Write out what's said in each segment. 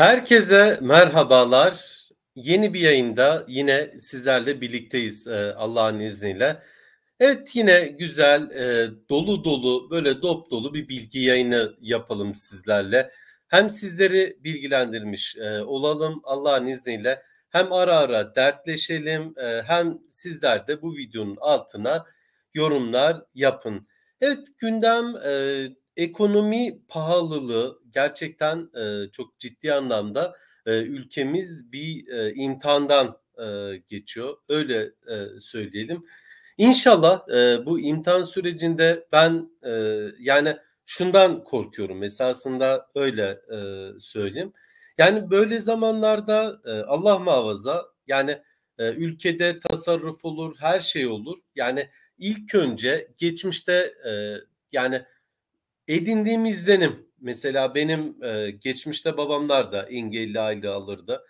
Herkese merhabalar. Yeni bir yayında yine sizlerle birlikteyiz e, Allah'ın izniyle. Evet yine güzel, e, dolu dolu, böyle dop dolu bir bilgi yayını yapalım sizlerle. Hem sizleri bilgilendirmiş e, olalım Allah'ın izniyle hem ara ara dertleşelim hem sizler de bu videonun altına yorumlar yapın. Evet gündem ekonomi pahalılığı gerçekten e, çok ciddi anlamda e, ülkemiz bir e, imtihandan e, geçiyor. Öyle e, söyleyelim. İnşallah e, bu imtihan sürecinde ben e, yani şundan korkuyorum esasında öyle e, söyleyeyim. Yani böyle zamanlarda e, Allah muhafaza yani e, ülkede tasarruf olur her şey olur. Yani ilk önce geçmişte e, yani edindiğim izlenim. Mesela benim e, geçmişte babamlar da engelli aile alırdı.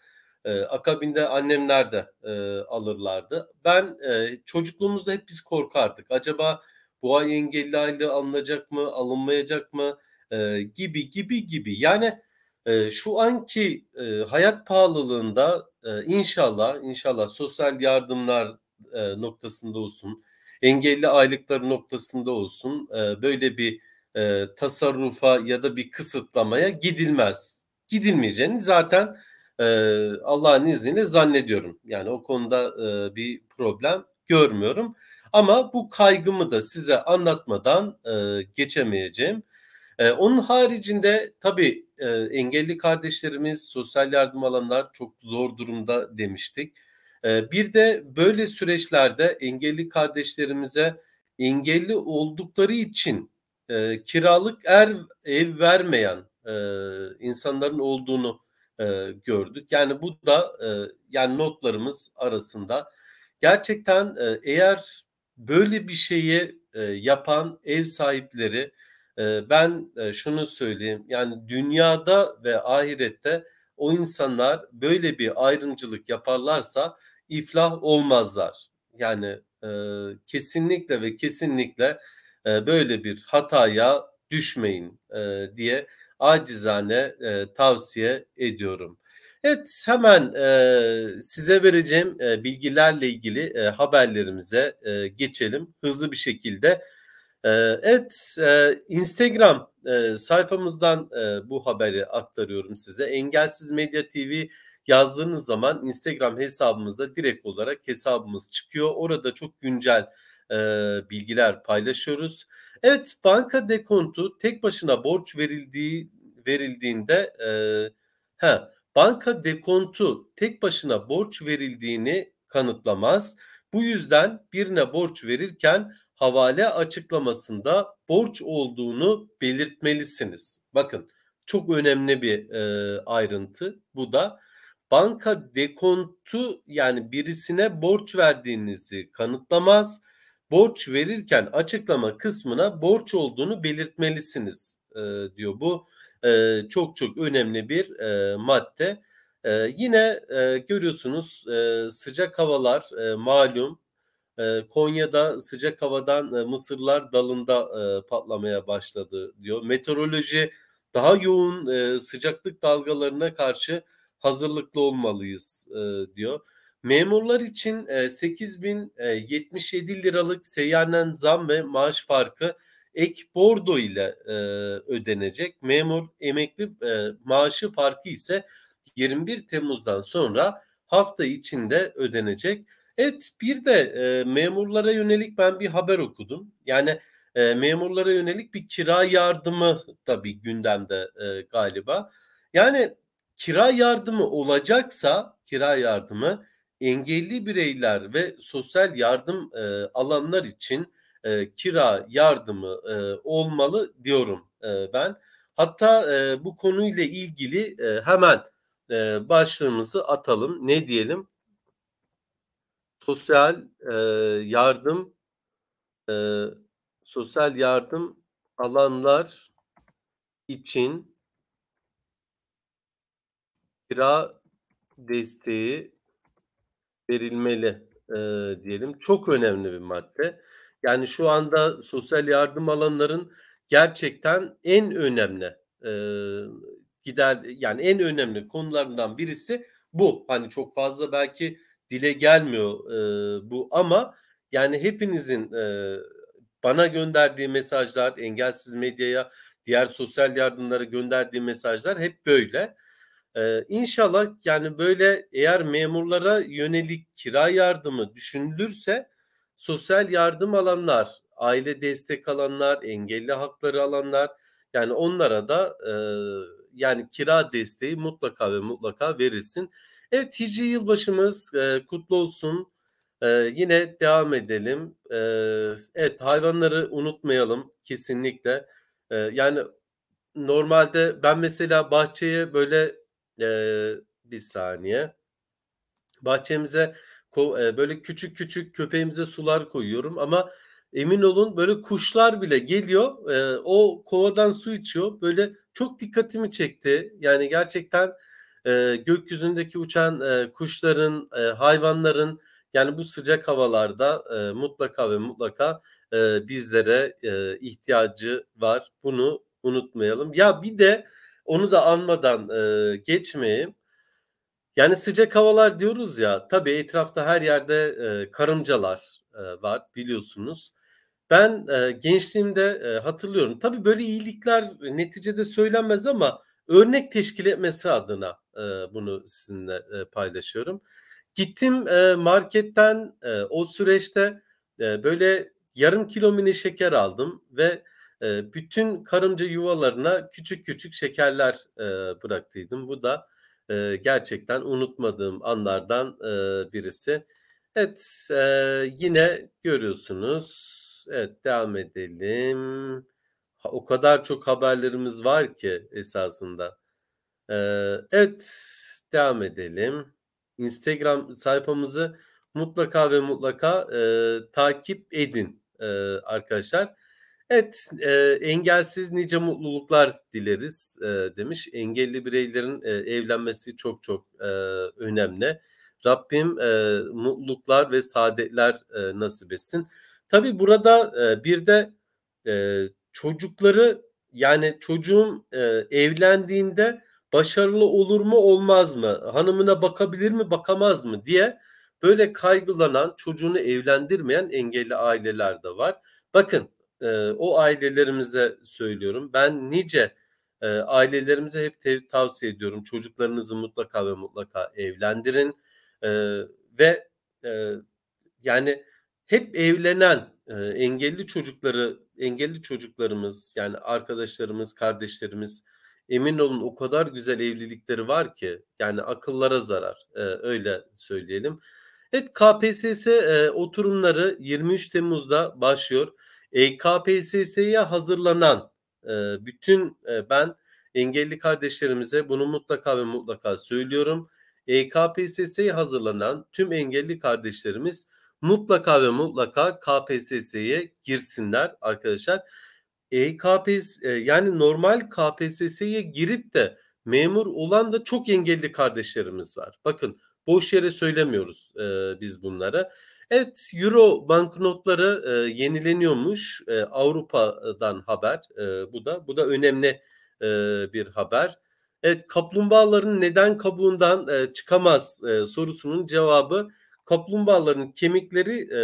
E, akabinde annemler de e, alırlardı. Ben e, çocukluğumuzda hep biz korkardık. Acaba bu ay engelli aile alınacak mı, alınmayacak mı e, gibi gibi gibi. Yani e, şu anki e, hayat pahalılığında e, inşallah inşallah sosyal yardımlar e, noktasında olsun, engelli aylıkları noktasında olsun e, böyle bir e, tasarrufa ya da bir kısıtlamaya gidilmez. Gidilmeyeceğini zaten e, Allah'ın izniyle zannediyorum. Yani o konuda e, bir problem görmüyorum. Ama bu kaygımı da size anlatmadan e, geçemeyeceğim. E, onun haricinde tabii e, engelli kardeşlerimiz, sosyal yardım alanlar çok zor durumda demiştik. E, bir de böyle süreçlerde engelli kardeşlerimize engelli oldukları için e, kiralık er ev vermeyen e, insanların olduğunu e, gördük. Yani bu da e, yani notlarımız arasında gerçekten e, eğer böyle bir şeyi e, yapan ev sahipleri e, ben e, şunu söyleyeyim yani dünyada ve ahirette o insanlar böyle bir ayrımcılık yaparlarsa iflah olmazlar. Yani e, kesinlikle ve kesinlikle e, böyle bir hataya düşmeyin e, diye acizane e, tavsiye ediyorum. Evet hemen e, size vereceğim e, bilgilerle ilgili e, haberlerimize e, geçelim hızlı bir şekilde. E, evet e, Instagram e, sayfamızdan e, bu haberi aktarıyorum size. Engelsiz Medya TV yazdığınız zaman Instagram hesabımızda direkt olarak hesabımız çıkıyor. Orada çok güncel e, bilgiler paylaşıyoruz. Evet banka dekontu tek başına borç verildiği verildiğinde e, he, banka dekontu tek başına borç verildiğini kanıtlamaz. Bu yüzden birine borç verirken havale açıklamasında borç olduğunu belirtmelisiniz. Bakın çok önemli bir e, ayrıntı bu da. Banka dekontu yani birisine borç verdiğinizi kanıtlamaz borç verirken açıklama kısmına borç olduğunu belirtmelisiniz e, diyor. Bu e, çok çok önemli bir e, madde. E, yine e, görüyorsunuz e, sıcak havalar e, malum. E, Konya'da sıcak havadan e, mısırlar dalında e, patlamaya başladı diyor. Meteoroloji daha yoğun e, sıcaklık dalgalarına karşı hazırlıklı olmalıyız e, diyor. Memurlar için 8077 e, e, liralık seyyanen zam ve maaş farkı ek bordo ile e, ödenecek. Memur emekli maaşı farkı ise 21 Temmuz'dan sonra hafta içinde ödenecek. Evet bir de memurlara yönelik ben bir haber okudum. Yani memurlara yönelik bir kira yardımı tabii gündemde galiba. Yani kira yardımı olacaksa kira yardımı engelli bireyler ve sosyal yardım e, alanlar için e, kira yardımı e, olmalı diyorum e, ben. Hatta e, bu konuyla ilgili e, hemen e, başlığımızı atalım. Ne diyelim? Sosyal e, yardım e, sosyal yardım alanlar için kira desteği verilmeli e, diyelim. Çok önemli bir madde. Yani şu anda sosyal yardım alanların gerçekten en önemli e, gider yani en önemli konularından birisi bu. Hani çok fazla belki dile gelmiyor e, bu ama yani hepinizin e, bana gönderdiği mesajlar, engelsiz medyaya, diğer sosyal yardımlara gönderdiği mesajlar hep böyle. Ee, inşallah yani böyle eğer memurlara yönelik kira yardımı düşünülürse sosyal yardım alanlar, aile destek alanlar, engelli hakları alanlar yani onlara da e, yani kira desteği mutlaka ve mutlaka verilsin. Evet Hicri yılbaşımız e, kutlu olsun. E, yine devam edelim. E, evet hayvanları unutmayalım kesinlikle. E, yani normalde ben mesela bahçeye böyle e, bir saniye. Bahçemize böyle küçük küçük köpeğimize sular koyuyorum ama emin olun böyle kuşlar bile geliyor e, o kovadan su içiyor böyle çok dikkatimi çekti yani gerçekten e, gökyüzündeki uçan e, kuşların e, hayvanların yani bu sıcak havalarda e, mutlaka ve mutlaka e, bizlere e, ihtiyacı var bunu unutmayalım ya bir de onu da anmadan e, geçmeyeyim. Yani sıcak havalar diyoruz ya. Tabii etrafta her yerde e, karıncalar e, var biliyorsunuz. Ben e, gençliğimde e, hatırlıyorum. Tabii böyle iyilikler neticede söylenmez ama örnek teşkil etmesi adına e, bunu sizinle e, paylaşıyorum. Gittim e, marketten e, o süreçte e, böyle yarım kilo mini şeker aldım ve bütün karınca yuvalarına küçük küçük şekerler bıraktıydım. Bu da gerçekten unutmadığım anlardan birisi. Evet yine görüyorsunuz. Evet devam edelim. O kadar çok haberlerimiz var ki esasında. evet devam edelim. Instagram sayfamızı mutlaka ve mutlaka e, takip edin e, arkadaşlar. Evet, e, engelsiz nice mutluluklar dileriz e, demiş. Engelli bireylerin e, evlenmesi çok çok e, önemli. Rabbim e, mutluluklar ve saadetler e, nasip etsin. Tabi burada e, bir de e, çocukları yani çocuğun e, evlendiğinde başarılı olur mu olmaz mı, hanımına bakabilir mi bakamaz mı diye böyle kaygılanan çocuğunu evlendirmeyen engelli aileler de var. Bakın e, o ailelerimize söylüyorum. Ben nice e, ailelerimize hep te- tavsiye ediyorum. Çocuklarınızı mutlaka ve mutlaka evlendirin e, ve e, yani hep evlenen e, engelli çocukları engelli çocuklarımız yani arkadaşlarımız kardeşlerimiz emin olun o kadar güzel evlilikleri var ki yani akıllara zarar e, öyle söyleyelim. Evet KPSS e, oturumları 23 Temmuz'da başlıyor. E, KPSS'ye hazırlanan e, bütün e, ben engelli kardeşlerimize bunu mutlaka ve mutlaka söylüyorum. E, KPSS'ye hazırlanan tüm engelli kardeşlerimiz mutlaka ve mutlaka KPSS'ye girsinler arkadaşlar. E, KPS, e, yani normal KPSS'ye girip de memur olan da çok engelli kardeşlerimiz var. Bakın boş yere söylemiyoruz e, biz bunları. Evet Euro banknotları e, yenileniyormuş e, Avrupa'dan haber e, bu da bu da önemli e, bir haber. Evet kaplumbağaların neden kabuğundan e, çıkamaz e, sorusunun cevabı kaplumbağaların kemikleri e,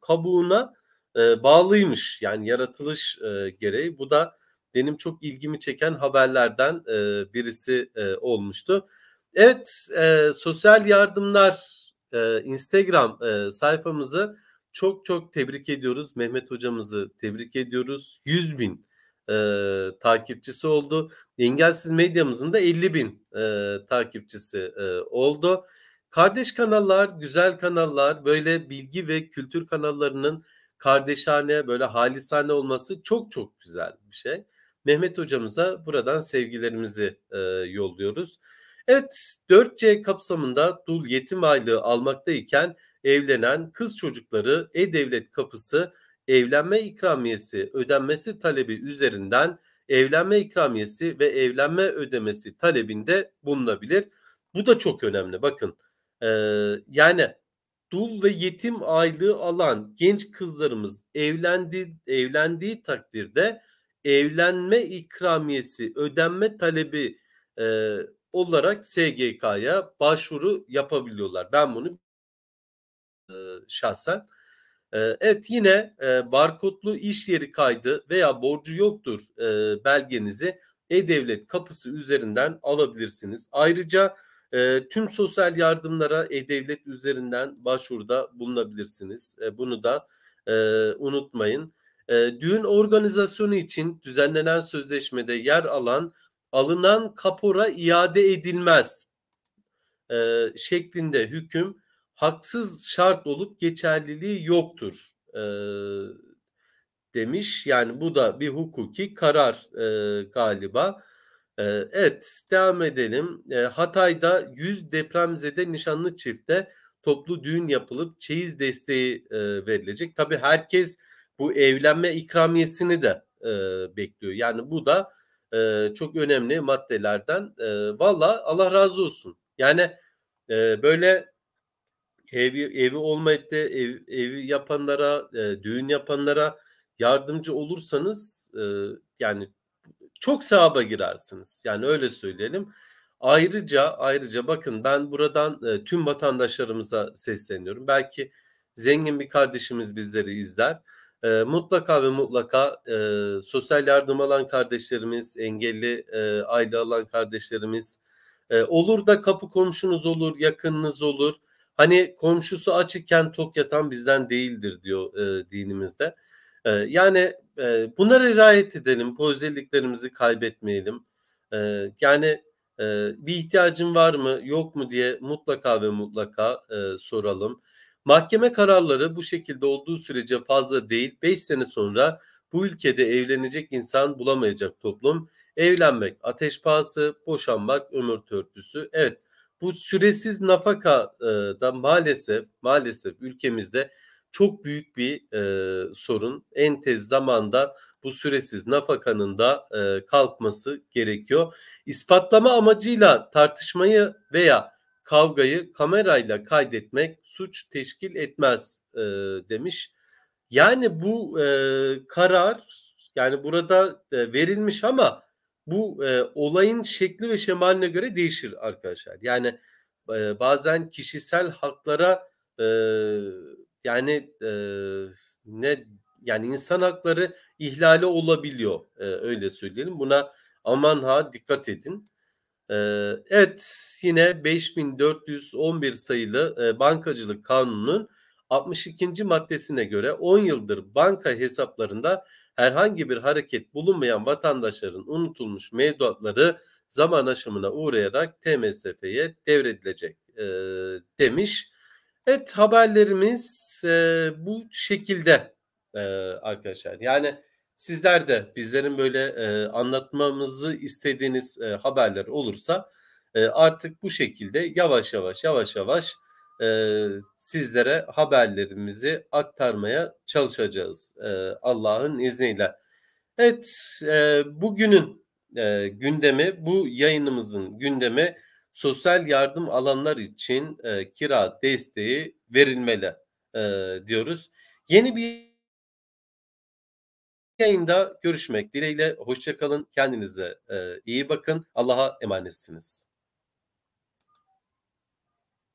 kabuğuna e, bağlıymış yani yaratılış e, gereği bu da benim çok ilgimi çeken haberlerden e, birisi e, olmuştu. Evet e, sosyal yardımlar e, Instagram e, sayfamızı çok çok tebrik ediyoruz. Mehmet hocamızı tebrik ediyoruz. 100 bin e, takipçisi oldu. Engelsiz medyamızın da 50 bin e, takipçisi e, oldu. Kardeş kanallar, güzel kanallar, böyle bilgi ve kültür kanallarının kardeşhane, böyle halisane olması çok çok güzel bir şey. Mehmet hocamıza buradan sevgilerimizi e, yolluyoruz. Evet 4C kapsamında dul yetim aylığı almaktayken evlenen kız çocukları e-devlet kapısı evlenme ikramiyesi ödenmesi talebi üzerinden evlenme ikramiyesi ve evlenme ödemesi talebinde bulunabilir. Bu da çok önemli bakın. Ee, yani dul ve yetim aylığı alan genç kızlarımız evlendi evlendiği takdirde evlenme ikramiyesi ödenme talebi e, olarak SGK'ya başvuru yapabiliyorlar. Ben bunu e, şahsen Evet yine e, barkodlu iş yeri kaydı veya borcu yoktur e, belgenizi e-devlet kapısı üzerinden alabilirsiniz. Ayrıca e, tüm sosyal yardımlara e-devlet üzerinden başvuruda bulunabilirsiniz. E, bunu da e, unutmayın. E, düğün organizasyonu için düzenlenen sözleşmede yer alan alınan kapora iade edilmez e, şeklinde hüküm haksız şart olup geçerliliği yoktur e, demiş. Yani bu da bir hukuki karar e, galiba. E, evet devam edelim. E, Hatay'da 100 depremzede nişanlı çifte toplu düğün yapılıp çeyiz desteği e, verilecek. Tabi herkes bu evlenme ikramiyesini de e, bekliyor. Yani bu da e, çok önemli maddelerden. E, Valla Allah razı olsun. Yani e, böyle evi evi olmayıp da ev, evi yapanlara, e, düğün yapanlara yardımcı olursanız e, yani çok sahaba girersiniz. Yani öyle söyleyelim. Ayrıca ayrıca bakın ben buradan e, tüm vatandaşlarımıza sesleniyorum. Belki zengin bir kardeşimiz bizleri izler e, mutlaka ve mutlaka e, sosyal yardım alan kardeşlerimiz, engelli e, aile alan kardeşlerimiz e, olur da kapı komşunuz olur, yakınınız olur. Hani komşusu açıkken tok yatan bizden değildir diyor e, dinimizde. E, yani e, bunlara riayet edelim, bu özelliklerimizi kaybetmeyelim. E, yani e, bir ihtiyacın var mı, yok mu diye mutlaka ve mutlaka e, soralım. Mahkeme kararları bu şekilde olduğu sürece fazla değil 5 sene sonra bu ülkede evlenecek insan bulamayacak toplum. Evlenmek ateş pahası, boşanmak ömür törpüsü. Evet bu süresiz nafaka e, da maalesef maalesef ülkemizde çok büyük bir e, sorun. En tez zamanda bu süresiz nafakanın da e, kalkması gerekiyor. İspatlama amacıyla tartışmayı veya kavgayı kamerayla kaydetmek suç teşkil etmez e, demiş. Yani bu e, karar yani burada e, verilmiş ama bu e, olayın şekli ve şemaline göre değişir arkadaşlar. Yani e, bazen kişisel haklara e, yani e, ne yani insan hakları ihlali olabiliyor e, öyle söyleyelim. Buna aman ha dikkat edin. Ee, evet yine 5411 sayılı e, bankacılık kanununun 62. maddesine göre 10 yıldır banka hesaplarında herhangi bir hareket bulunmayan vatandaşların unutulmuş mevduatları zaman aşımına uğrayarak TMSF'ye devredilecek e, demiş. Evet haberlerimiz e, bu şekilde e, arkadaşlar. Yani Sizler de bizlerin böyle e, anlatmamızı istediğiniz e, haberler olursa e, artık bu şekilde yavaş yavaş yavaş yavaş e, sizlere haberlerimizi aktarmaya çalışacağız e, Allah'ın izniyle. Evet e, bugünün e, gündemi bu yayınımızın gündemi sosyal yardım alanlar için e, kira desteği verilmeli e, diyoruz. Yeni bir yayında görüşmek dileğiyle. Hoşçakalın. Kendinize iyi bakın. Allah'a emanetsiniz.